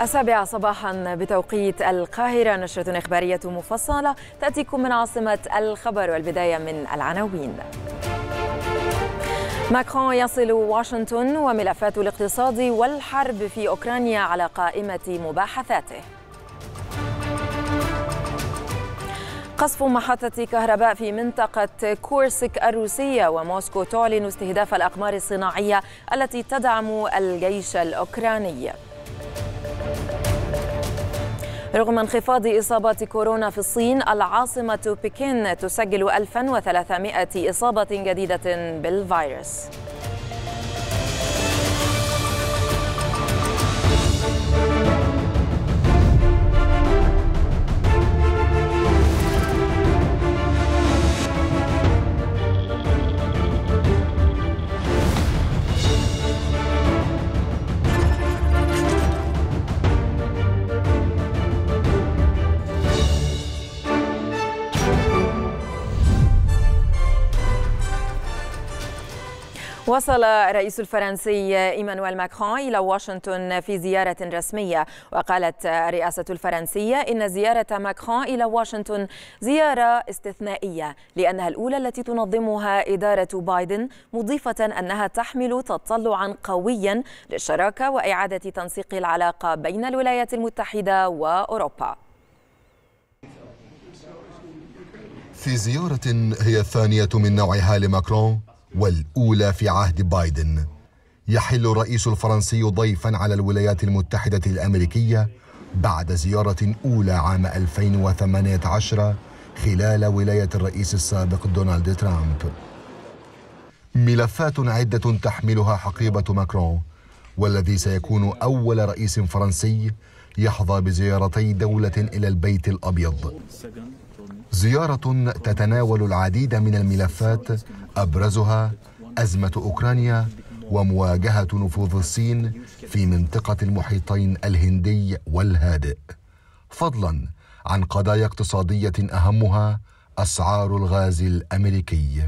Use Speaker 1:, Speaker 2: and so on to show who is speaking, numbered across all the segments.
Speaker 1: السابعة صباحا بتوقيت القاهرة نشرة إخبارية مفصلة تأتيكم من عاصمة الخبر والبداية من العناوين ماكرون يصل واشنطن وملفات الاقتصاد والحرب في أوكرانيا على قائمة مباحثاته قصف محطة كهرباء في منطقة كورسك الروسية وموسكو تعلن استهداف الأقمار الصناعية التي تدعم الجيش الأوكراني رغم انخفاض إصابات كورونا في الصين العاصمة بكين تسجل 1300 إصابة جديدة بالفيروس وصل الرئيس الفرنسي ايمانويل ماكرون الى واشنطن في زياره رسميه وقالت الرئاسه الفرنسيه ان زياره ماكرون الى واشنطن زياره استثنائيه لانها الاولى التي تنظمها اداره بايدن مضيفه انها تحمل تطلعا قويا للشراكه واعاده تنسيق العلاقه بين الولايات المتحده واوروبا
Speaker 2: في زيارة هي الثانية من نوعها لماكرون والأولى في عهد بايدن يحل الرئيس الفرنسي ضيفا على الولايات المتحدة الأمريكية بعد زيارة أولى عام 2018 خلال ولاية الرئيس السابق دونالد ترامب ملفات عدة تحملها حقيبة ماكرون والذي سيكون أول رئيس فرنسي يحظى بزيارتي دولة إلى البيت الأبيض زيارة تتناول العديد من الملفات أبرزها أزمة أوكرانيا ومواجهة نفوذ الصين في منطقة المحيطين الهندي والهادئ فضلا عن قضايا اقتصادية أهمها أسعار الغاز الأمريكي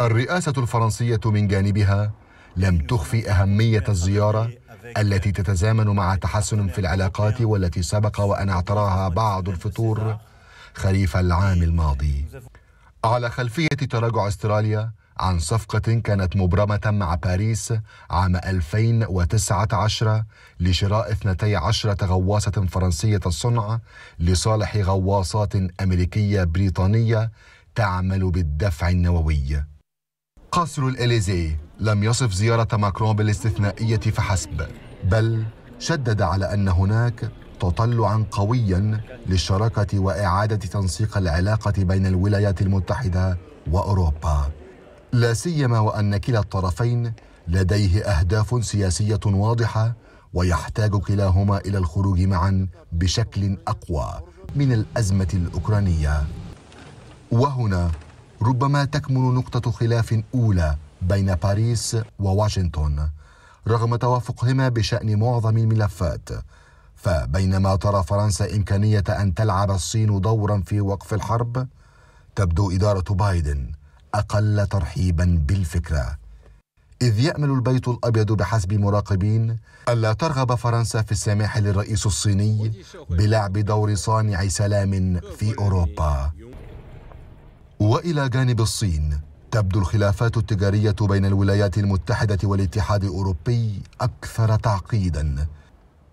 Speaker 2: الرئاسة الفرنسية من جانبها لم تخفي أهمية الزيارة التي تتزامن مع تحسن في العلاقات والتي سبق وأن اعتراها بعض الفطور خريف العام الماضي على خلفية تراجع استراليا عن صفقة كانت مبرمة مع باريس عام 2019 لشراء 12 غواصة فرنسية الصنع لصالح غواصات أمريكية بريطانية تعمل بالدفع النووي. قصر الإليزي لم يصف زيارة ماكرون بالاستثنائية فحسب، بل شدد على أن هناك تطلعا قويا للشراكه واعاده تنسيق العلاقه بين الولايات المتحده واوروبا لا سيما وان كلا الطرفين لديه اهداف سياسيه واضحه ويحتاج كلاهما الى الخروج معا بشكل اقوى من الازمه الاوكرانيه وهنا ربما تكمن نقطه خلاف اولى بين باريس وواشنطن رغم توافقهما بشان معظم الملفات فبينما ترى فرنسا إمكانية أن تلعب الصين دورا في وقف الحرب تبدو إدارة بايدن أقل ترحيبا بالفكرة إذ يأمل البيت الأبيض بحسب مراقبين ألا ترغب فرنسا في السماح للرئيس الصيني بلعب دور صانع سلام في أوروبا وإلى جانب الصين تبدو الخلافات التجارية بين الولايات المتحدة والاتحاد الأوروبي أكثر تعقيداً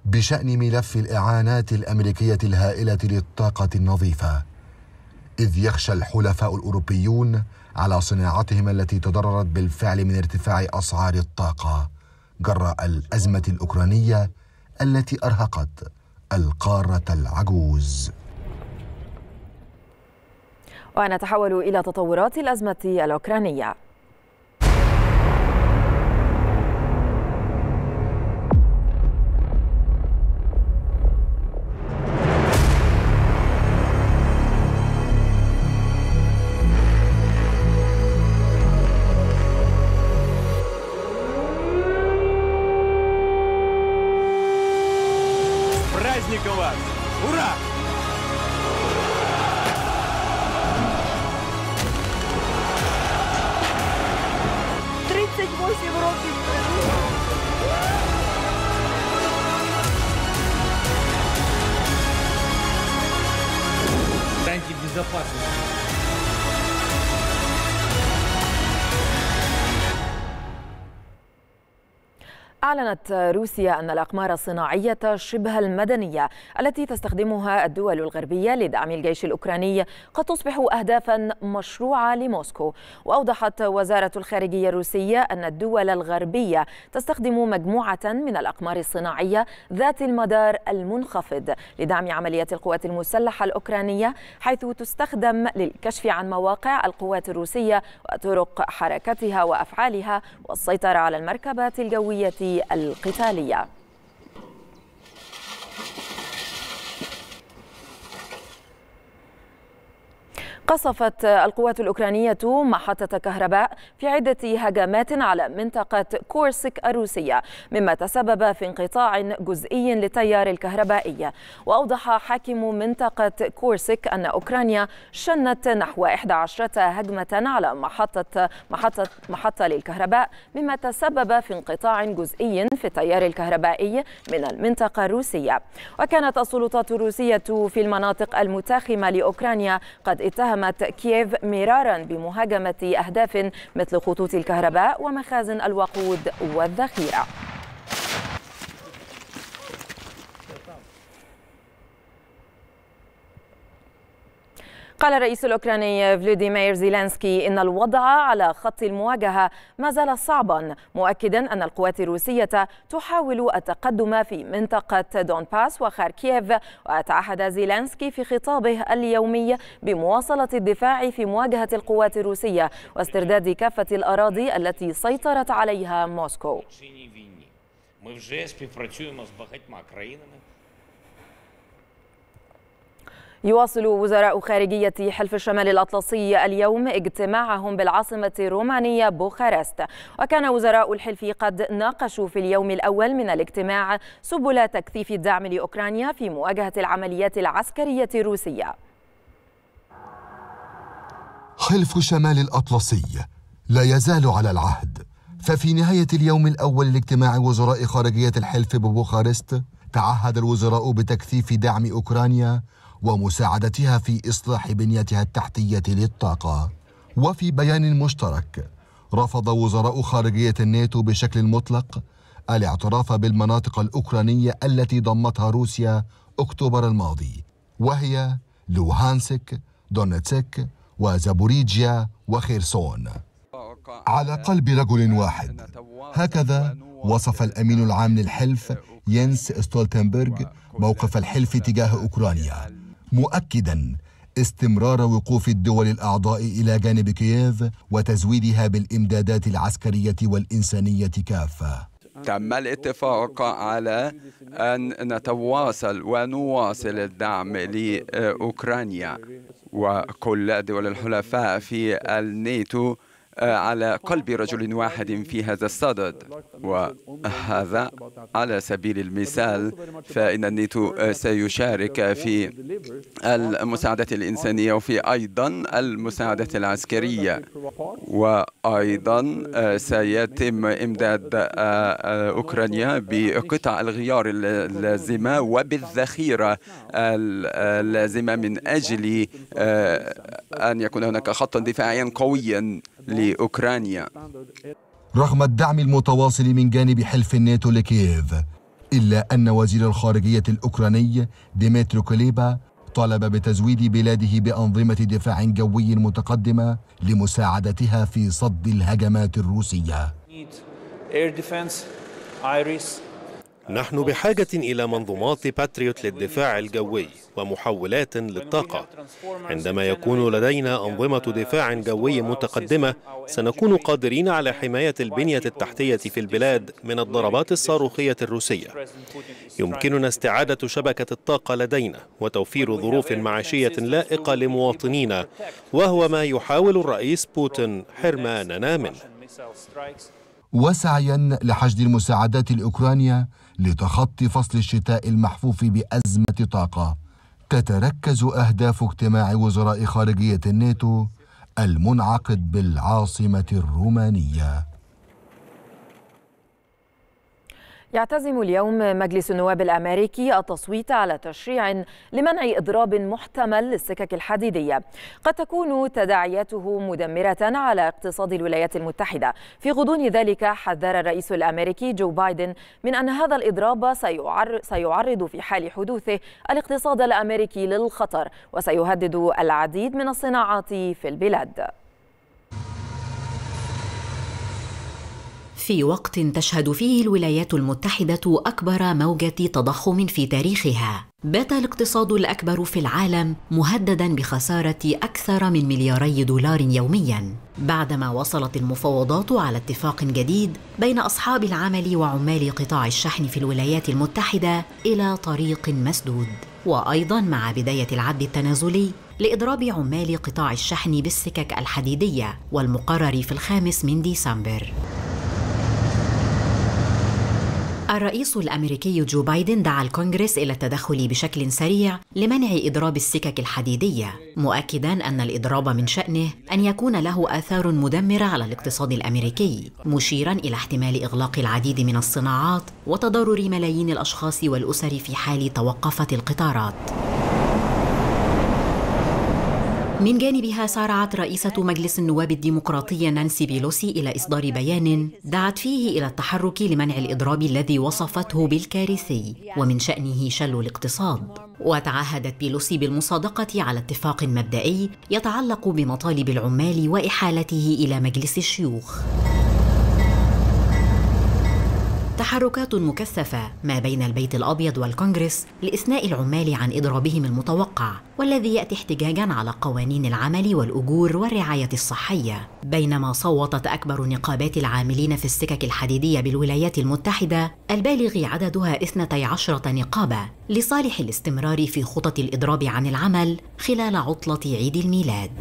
Speaker 2: بشان ملف الاعانات الامريكيه الهائله للطاقه النظيفه اذ يخشى الحلفاء الاوروبيون على صناعتهم التي تضررت بالفعل من ارتفاع اسعار الطاقه جراء الازمه الاوكرانيه التي ارهقت القاره العجوز
Speaker 1: ونتحول الى تطورات الازمه الاوكرانيه
Speaker 2: the puzzle.
Speaker 1: أعلنت روسيا أن الأقمار الصناعية شبه المدنية التي تستخدمها الدول الغربية لدعم الجيش الأوكراني قد تصبح أهدافا مشروعة لموسكو وأوضحت وزارة الخارجية الروسية أن الدول الغربية تستخدم مجموعة من الأقمار الصناعية ذات المدار المنخفض لدعم عمليات القوات المسلحة الأوكرانية حيث تستخدم للكشف عن مواقع القوات الروسية وطرق حركتها وأفعالها والسيطرة على المركبات الجوية القتالية قصفت القوات الأوكرانية محطة كهرباء في عدة هجمات على منطقة كورسك الروسية مما تسبب في انقطاع جزئي للتيار الكهربائي وأوضح حاكم منطقة كورسك أن أوكرانيا شنت نحو 11 هجمة على محطة محطة محطة للكهرباء مما تسبب في انقطاع جزئي في التيار الكهربائي من المنطقة الروسية وكانت السلطات الروسية في المناطق المتاخمة لأوكرانيا قد اتهمت قامت كييف مرارا بمهاجمة أهداف مثل خطوط الكهرباء ومخازن الوقود والذخيرة قال الرئيس الأوكراني فلوديمير زيلانسكي إن الوضع على خط المواجهة ما زال صعبا مؤكدا أن القوات الروسية تحاول التقدم في منطقة دونباس وخاركييف وتعهد زيلانسكي في خطابه اليومي بمواصلة الدفاع في مواجهة القوات الروسية واسترداد كافة الأراضي التي سيطرت عليها موسكو يواصل وزراء خارجية حلف الشمال الأطلسي اليوم اجتماعهم بالعاصمة الرومانية بوخارست وكان وزراء الحلف قد ناقشوا في اليوم الأول من الاجتماع سبل تكثيف الدعم لأوكرانيا في مواجهة العمليات العسكرية الروسية
Speaker 2: حلف الشمال الأطلسي لا يزال على العهد ففي نهاية اليوم الأول لاجتماع وزراء خارجية الحلف ببوخارست تعهد الوزراء بتكثيف دعم أوكرانيا ومساعدتها في إصلاح بنيتها التحتية للطاقة وفي بيان مشترك رفض وزراء خارجية الناتو بشكل مطلق الاعتراف بالمناطق الأوكرانية التي ضمتها روسيا أكتوبر الماضي وهي لوهانسك دونتسك وزابوريجيا وخيرسون على قلب رجل واحد هكذا وصف الأمين العام للحلف ينس ستولتنبرغ موقف الحلف تجاه أوكرانيا مؤكدا استمرار وقوف الدول الاعضاء الى جانب كييف وتزويدها بالامدادات العسكريه والانسانيه كافه
Speaker 3: تم الاتفاق على أن نتواصل ونواصل الدعم لأوكرانيا وكل دول الحلفاء في الناتو آه، على قلب رجل واحد في هذا الصدد وهذا على سبيل المثال فإن النيتو آه، سيشارك في المساعدة الإنسانية وفي أيضا المساعدة العسكرية وأيضا آه، سيتم إمداد أوكرانيا بقطع الغيار اللازمة وبالذخيرة اللازمة من أجل أن يكون هناك خطا دفاعيا قويا لأوكرانيا
Speaker 2: رغم الدعم المتواصل من جانب حلف الناتو لكييف إلا أن وزير الخارجية الأوكراني ديمترو كوليبا طلب بتزويد بلاده بأنظمة دفاع جوي متقدمة لمساعدتها في صد الهجمات الروسية
Speaker 4: نحن بحاجة إلى منظومات باتريوت للدفاع الجوي ومحولات للطاقة عندما يكون لدينا أنظمة دفاع جوي متقدمة سنكون قادرين على حماية البنية التحتية في البلاد من الضربات الصاروخية الروسية يمكننا استعادة شبكة الطاقة لدينا وتوفير ظروف معيشية لائقة لمواطنينا وهو ما يحاول الرئيس بوتين حرماننا منه
Speaker 2: وسعيا لحشد المساعدات الأوكرانية لتخطي فصل الشتاء المحفوف بأزمة طاقة تتركز أهداف اجتماع وزراء خارجية الناتو المنعقد بالعاصمة الرومانية
Speaker 1: يعتزم اليوم مجلس النواب الامريكي التصويت على تشريع لمنع اضراب محتمل للسكك الحديديه. قد تكون تداعياته مدمره على اقتصاد الولايات المتحده. في غضون ذلك حذر الرئيس الامريكي جو بايدن من ان هذا الاضراب سيعرض في حال حدوثه الاقتصاد الامريكي للخطر وسيهدد العديد من الصناعات في البلاد.
Speaker 3: في وقت تشهد فيه الولايات المتحده اكبر موجه تضخم في تاريخها بات الاقتصاد الاكبر في العالم مهددا بخساره اكثر من ملياري دولار يوميا بعدما وصلت المفاوضات على اتفاق جديد بين اصحاب العمل وعمال قطاع الشحن في الولايات المتحده الى طريق مسدود وايضا مع بدايه العد التنازلي لاضراب عمال قطاع الشحن بالسكك الحديديه والمقرر في الخامس من ديسمبر الرئيس الامريكي جو بايدن دعا الكونغرس الى التدخل بشكل سريع لمنع اضراب السكك الحديديه مؤكدا ان الاضراب من شانه ان يكون له اثار مدمره على الاقتصاد الامريكي مشيرا الى احتمال اغلاق العديد من الصناعات وتضرر ملايين الاشخاص والاسر في حال توقفت القطارات من جانبها سارعت رئيسة مجلس النواب الديمقراطية نانسي بيلوسي إلى إصدار بيان دعت فيه إلى التحرك لمنع الإضراب الذي وصفته بالكارثي ومن شأنه شل الاقتصاد وتعهدت بيلوسي بالمصادقة على اتفاق مبدئي يتعلق بمطالب العمال وإحالته إلى مجلس الشيوخ تحركات مكثفة ما بين البيت الأبيض والكونغرس لإثناء العمال عن إضرابهم المتوقع والذي يأتي احتجاجا على قوانين العمل والأجور والرعاية الصحية بينما صوتت أكبر نقابات العاملين في السكك الحديدية بالولايات المتحدة البالغ عددها 12 نقابة لصالح الاستمرار في خطط الإضراب عن العمل خلال عطلة عيد الميلاد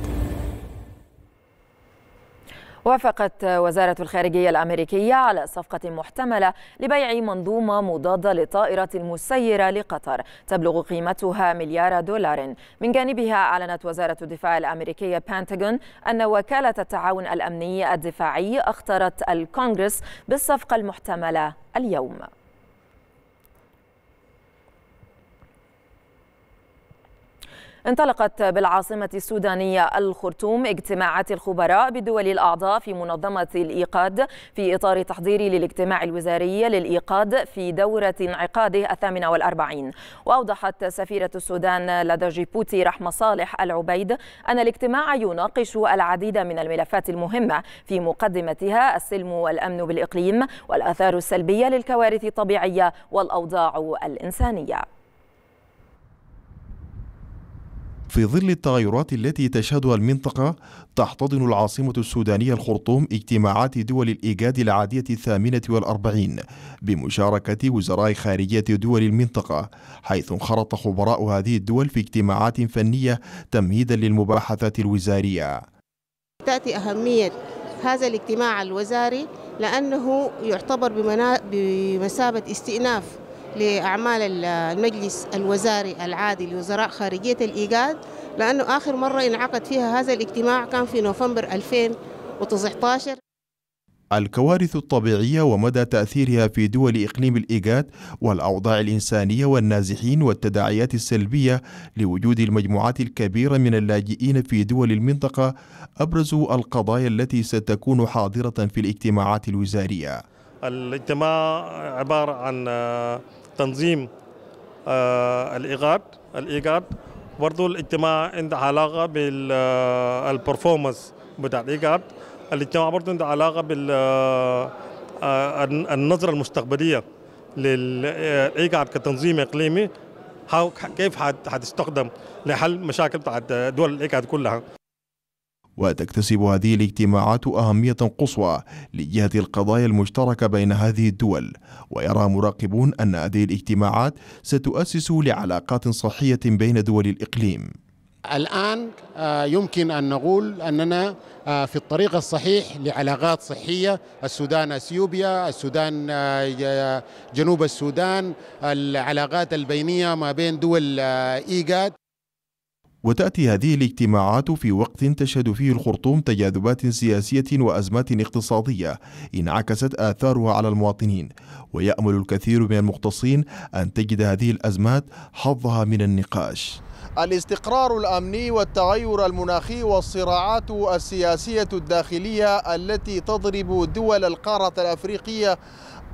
Speaker 1: وافقت وزارة الخارجية الأمريكية على صفقة محتملة لبيع منظومة مضادة لطائرة المسيرة لقطر تبلغ قيمتها مليار دولار من جانبها أعلنت وزارة الدفاع الأمريكية بنتاغون أن وكالة التعاون الأمني الدفاعي أخطرت الكونغرس بالصفقة المحتملة اليوم انطلقت بالعاصمة السودانية الخرطوم اجتماعات الخبراء بالدول الأعضاء في منظمة الإيقاد في إطار تحضير للاجتماع الوزاري للإيقاد في دورة انعقاده الثامنة والأربعين وأوضحت سفيرة السودان لدى جيبوتي رحمة صالح العبيد أن الاجتماع يناقش العديد من الملفات المهمة في مقدمتها السلم والأمن بالإقليم والآثار السلبية للكوارث الطبيعية والأوضاع الإنسانية
Speaker 4: في ظل التغيرات التي تشهدها المنطقة تحتضن العاصمة السودانية الخرطوم اجتماعات دول الإيجاد العادية الثامنة والأربعين بمشاركة وزراء خارجية دول المنطقة حيث انخرط خبراء هذه الدول في اجتماعات فنية تمهيدا للمباحثات الوزارية تأتي أهمية
Speaker 1: هذا الاجتماع الوزاري لأنه يعتبر بمثابة استئناف لأعمال المجلس الوزاري العادي لوزراء خارجية الإيجاد لأنه آخر مرة انعقد فيها هذا الاجتماع كان في نوفمبر 2019
Speaker 4: الكوارث الطبيعية ومدى تأثيرها في دول إقليم الإيجاد والأوضاع الإنسانية والنازحين والتداعيات السلبية لوجود المجموعات الكبيرة من اللاجئين في دول المنطقة أبرز القضايا التي ستكون حاضرة في الاجتماعات الوزارية الاجتماع عبارة عن آه، تنظيم الايجار آه، الايجار برضه الاجتماع عنده علاقه بالبرفورمانس بتاع الايجار الاجتماع برضه عنده علاقه بال آه، آه، النظره المستقبليه للايجار كتنظيم اقليمي كيف حتستخدم لحل مشاكل بتاعت دول الايجاد كلها وتكتسب هذه الاجتماعات أهمية قصوى لجهة القضايا المشتركة بين هذه الدول ويرى مراقبون أن هذه الاجتماعات ستؤسس لعلاقات صحية بين دول الإقليم
Speaker 2: الآن آه، يمكن أن نقول أننا آه، في الطريق الصحيح لعلاقات صحية السودان أثيوبيا السودان آه، جنوب السودان العلاقات البينية ما بين دول إيجاد
Speaker 4: وتأتي هذه الاجتماعات في وقت تشهد فيه الخرطوم تجاذبات سياسية وأزمات اقتصادية انعكست آثارها على المواطنين ويأمل الكثير من المختصين أن تجد هذه الأزمات حظها من النقاش الاستقرار الامني والتغير المناخي والصراعات السياسيه الداخليه التي تضرب دول القاره الافريقيه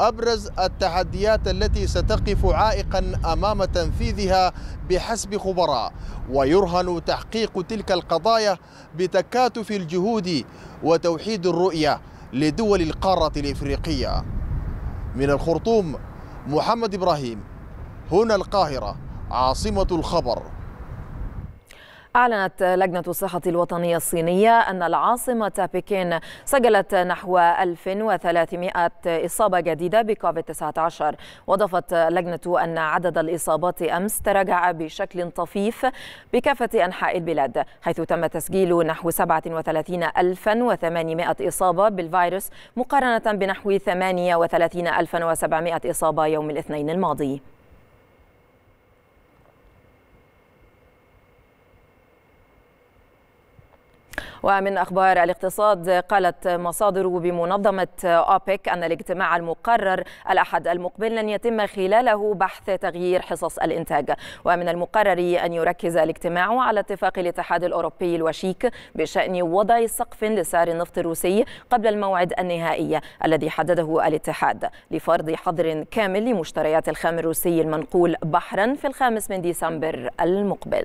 Speaker 4: أبرز التحديات التي ستقف عائقا أمام تنفيذها بحسب خبراء ويرهن تحقيق تلك القضايا بتكاتف الجهود وتوحيد الرؤية لدول القارة الإفريقية من الخرطوم محمد إبراهيم هنا القاهرة عاصمة الخبر
Speaker 1: أعلنت لجنة الصحة الوطنية الصينية أن العاصمة بكين سجلت نحو 1300 إصابة جديدة بكوفيد-19 وأضافت اللجنة أن عدد الإصابات أمس تراجع بشكل طفيف بكافة أنحاء البلاد حيث تم تسجيل نحو 37800 إصابة بالفيروس مقارنة بنحو 38700 إصابة يوم الاثنين الماضي ومن أخبار الاقتصاد قالت مصادر بمنظمة أوبك أن الاجتماع المقرر الأحد المقبل لن يتم خلاله بحث تغيير حصص الإنتاج ومن المقرر أن يركز الاجتماع على اتفاق الاتحاد الأوروبي الوشيك بشأن وضع سقف لسعر النفط الروسي قبل الموعد النهائي الذي حدده الاتحاد لفرض حظر كامل لمشتريات الخام الروسي المنقول بحرا في الخامس من ديسمبر المقبل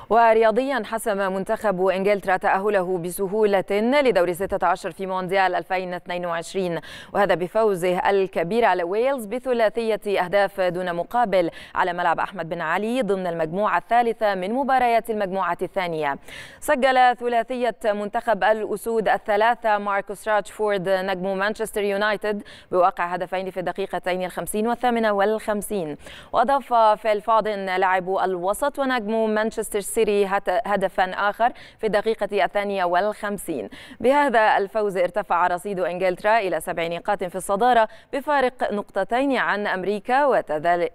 Speaker 1: ورياضيا حسم منتخب انجلترا تأهله بسهولة لدور 16 في مونديال 2022 وهذا بفوزه الكبير على ويلز بثلاثية أهداف دون مقابل على ملعب أحمد بن علي ضمن المجموعة الثالثة من مباريات المجموعة الثانية سجل ثلاثية منتخب الأسود الثلاثة ماركوس راتشفورد نجم مانشستر يونايتد بواقع هدفين في الدقيقتين الخمسين والثامنة والخمسين وأضاف فيل فادن لاعب الوسط ونجم مانشستر سيتي القصير هدفا آخر في الدقيقة الثانية والخمسين بهذا الفوز ارتفع رصيد إنجلترا إلى سبع نقاط في الصدارة بفارق نقطتين عن أمريكا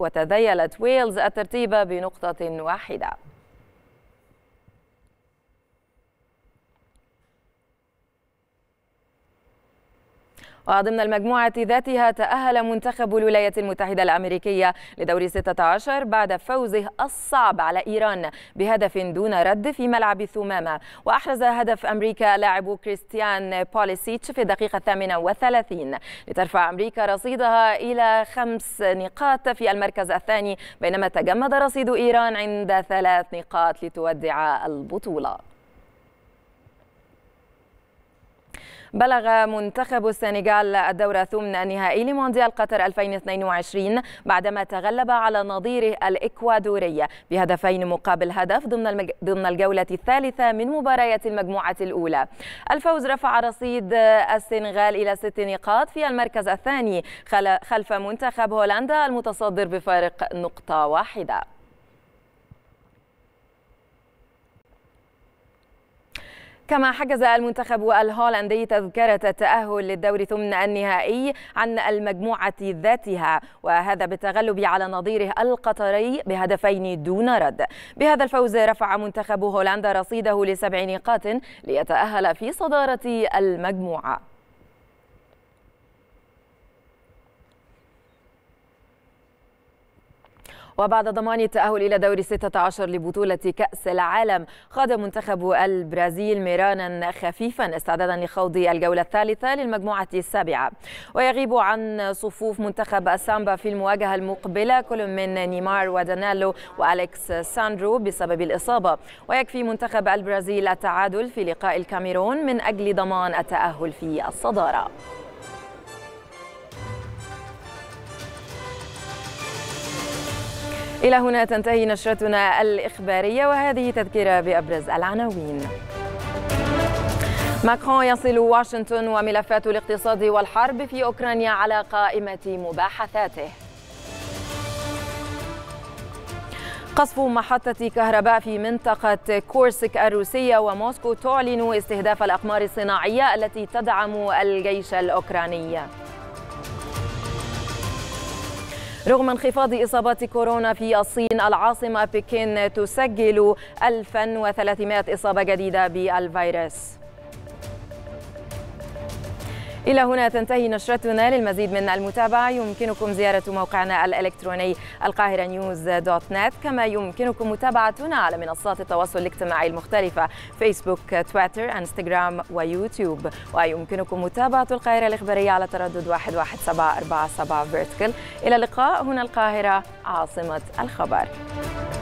Speaker 1: وتذيلت ويلز الترتيب بنقطة واحدة وضمن المجموعة ذاتها تأهل منتخب الولايات المتحدة الأمريكية لدور 16 بعد فوزه الصعب على إيران بهدف دون رد في ملعب الثمامة وأحرز هدف أمريكا لاعب كريستيان بوليسيتش في الدقيقة 38 لترفع أمريكا رصيدها إلى خمس نقاط في المركز الثاني بينما تجمد رصيد إيران عند ثلاث نقاط لتودع البطولة بلغ منتخب السنغال الدور الثمن النهائي لمونديال قطر 2022 بعدما تغلب على نظيره الإكوادوري بهدفين مقابل هدف ضمن المج... ضمن الجولة الثالثة من مباريات المجموعة الأولى. الفوز رفع رصيد السنغال إلى ست نقاط في المركز الثاني خلف منتخب هولندا المتصدر بفارق نقطة واحدة. كما حجز المنتخب الهولندي تذكرة التأهل للدور ثمن النهائي عن المجموعة ذاتها وهذا بالتغلب على نظيره القطري بهدفين دون رد بهذا الفوز رفع منتخب هولندا رصيده لسبع نقاط ليتأهل في صدارة المجموعة وبعد ضمان التأهل إلى دور 16 لبطولة كأس العالم خاض منتخب البرازيل ميرانا خفيفا استعدادا لخوض الجولة الثالثة للمجموعة السابعة ويغيب عن صفوف منتخب السامبا في المواجهة المقبلة كل من نيمار ودانالو وأليكس ساندرو بسبب الإصابة ويكفي منتخب البرازيل التعادل في لقاء الكاميرون من أجل ضمان التأهل في الصدارة إلى هنا تنتهي نشرتنا الإخبارية وهذه تذكرة بأبرز العناوين ماكرون يصل واشنطن وملفات الاقتصاد والحرب في أوكرانيا على قائمة مباحثاته قصف محطة كهرباء في منطقة كورسك الروسية وموسكو تعلن استهداف الأقمار الصناعية التي تدعم الجيش الأوكراني رغم انخفاض إصابات كورونا في الصين العاصمة بكين تسجل 1300 إصابة جديدة بالفيروس إلى هنا تنتهي نشرتنا للمزيد من المتابعة يمكنكم زيارة موقعنا الإلكتروني القاهرة نيوز دوت نت كما يمكنكم متابعتنا على منصات التواصل الاجتماعي المختلفة فيسبوك تويتر انستغرام ويوتيوب ويمكنكم متابعة القاهرة الإخبارية على تردد 11747 فيرتيكال إلى اللقاء هنا القاهرة عاصمة الخبر